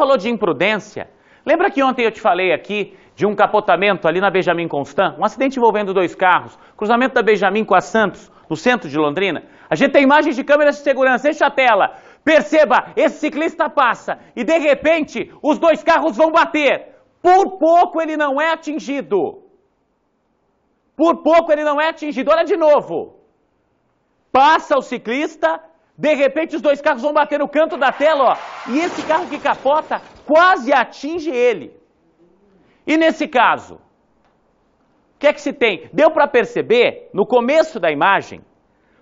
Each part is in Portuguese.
falou de imprudência. Lembra que ontem eu te falei aqui de um capotamento ali na Benjamin Constant? Um acidente envolvendo dois carros, cruzamento da Benjamin com a Santos, no centro de Londrina? A gente tem imagens de câmeras de segurança, enche a tela. Perceba, esse ciclista passa e de repente os dois carros vão bater. Por pouco ele não é atingido. Por pouco ele não é atingido. Olha de novo. Passa o ciclista, de repente os dois carros vão bater no canto da tela, ó, e esse carro que capota quase atinge ele. E nesse caso, o que é que se tem? Deu para perceber no começo da imagem,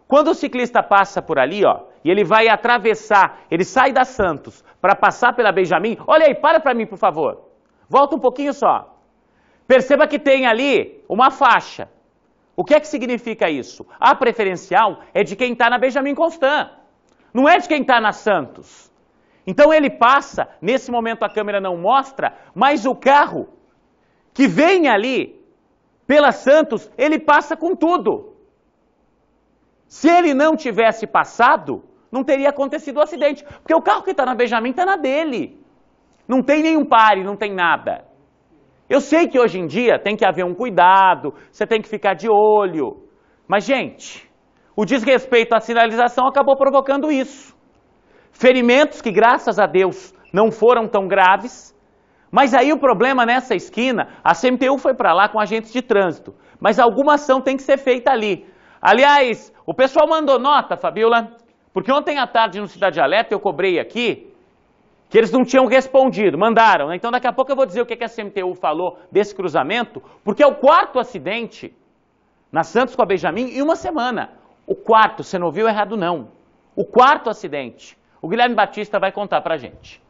quando o ciclista passa por ali, ó, e ele vai atravessar, ele sai da Santos para passar pela Benjamin. Olha aí, para para mim, por favor. Volta um pouquinho só. Perceba que tem ali uma faixa. O que é que significa isso? A preferencial é de quem está na Benjamin Constant não é de quem está na Santos. Então ele passa, nesse momento a câmera não mostra, mas o carro que vem ali pela Santos, ele passa com tudo. Se ele não tivesse passado, não teria acontecido o acidente, porque o carro que está na Benjamin está na dele. Não tem nenhum pare, não tem nada. Eu sei que hoje em dia tem que haver um cuidado, você tem que ficar de olho. Mas, gente, o desrespeito à sinalização acabou provocando isso. Ferimentos que, graças a Deus, não foram tão graves. Mas aí o problema nessa esquina, a CMTU foi para lá com agentes de trânsito. Mas alguma ação tem que ser feita ali. Aliás, o pessoal mandou nota, Fabiola, porque ontem à tarde no Cidade Alerta eu cobrei aqui que eles não tinham respondido, mandaram. Né? Então daqui a pouco eu vou dizer o que, que a CMTU falou desse cruzamento, porque é o quarto acidente na Santos com a Benjamin em uma semana. O quarto, você não ouviu errado não. O quarto acidente. O Guilherme Batista vai contar pra gente.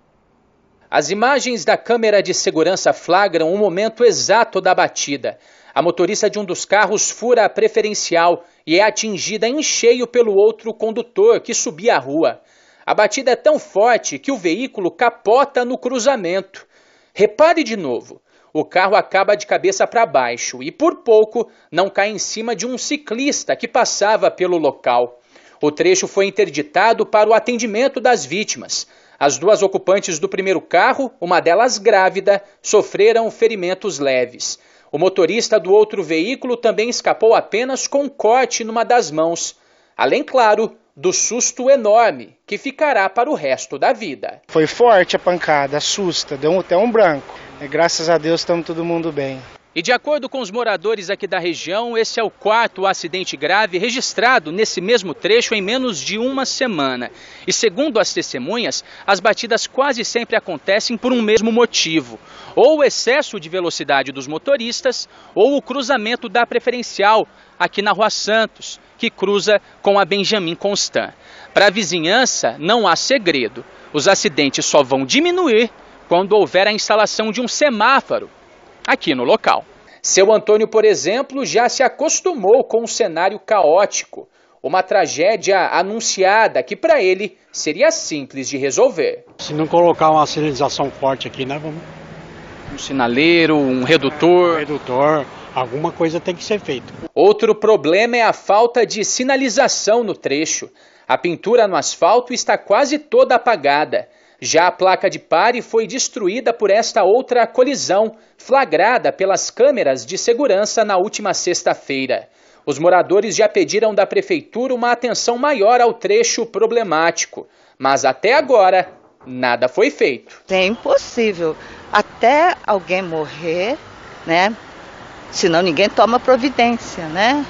As imagens da câmera de segurança flagram o momento exato da batida. A motorista de um dos carros fura a preferencial e é atingida em cheio pelo outro condutor que subia a rua. A batida é tão forte que o veículo capota no cruzamento. Repare de novo: o carro acaba de cabeça para baixo e por pouco não cai em cima de um ciclista que passava pelo local. O trecho foi interditado para o atendimento das vítimas. As duas ocupantes do primeiro carro, uma delas grávida, sofreram ferimentos leves. O motorista do outro veículo também escapou apenas com um corte numa das mãos. Além, claro, do susto enorme que ficará para o resto da vida. Foi forte a pancada, assusta, deu até um branco. É, graças a Deus estamos todo mundo bem. E de acordo com os moradores aqui da região, esse é o quarto acidente grave registrado nesse mesmo trecho em menos de uma semana. E segundo as testemunhas, as batidas quase sempre acontecem por um mesmo motivo: ou o excesso de velocidade dos motoristas, ou o cruzamento da preferencial aqui na Rua Santos, que cruza com a Benjamin Constant. Para a vizinhança, não há segredo. Os acidentes só vão diminuir quando houver a instalação de um semáforo aqui no local. Seu Antônio, por exemplo, já se acostumou com um cenário caótico, uma tragédia anunciada que para ele seria simples de resolver. Se não colocar uma sinalização forte aqui, né? vamos. Um sinaleiro, um redutor. Um redutor, alguma coisa tem que ser feita. Outro problema é a falta de sinalização no trecho. A pintura no asfalto está quase toda apagada. Já a placa de pare foi destruída por esta outra colisão, flagrada pelas câmeras de segurança na última sexta-feira. Os moradores já pediram da prefeitura uma atenção maior ao trecho problemático, mas até agora nada foi feito. É impossível. Até alguém morrer, né? Senão ninguém toma providência, né?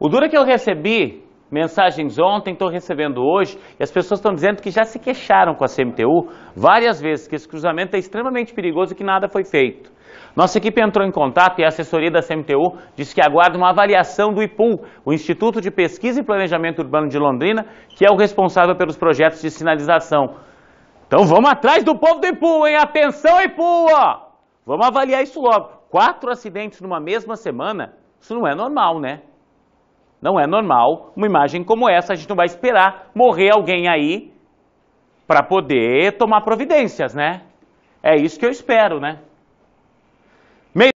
O duro que eu recebi mensagens ontem, estou recebendo hoje, e as pessoas estão dizendo que já se queixaram com a CMTU várias vezes, que esse cruzamento é extremamente perigoso e que nada foi feito. Nossa equipe entrou em contato e a assessoria da CMTU disse que aguarda uma avaliação do IPU, o Instituto de Pesquisa e Planejamento Urbano de Londrina, que é o responsável pelos projetos de sinalização. Então vamos atrás do povo do IPU, hein? Atenção, IPU! Ó! Vamos avaliar isso logo. Quatro acidentes numa mesma semana, isso não é normal, né? Não é normal uma imagem como essa, a gente não vai esperar morrer alguém aí para poder tomar providências, né? É isso que eu espero, né?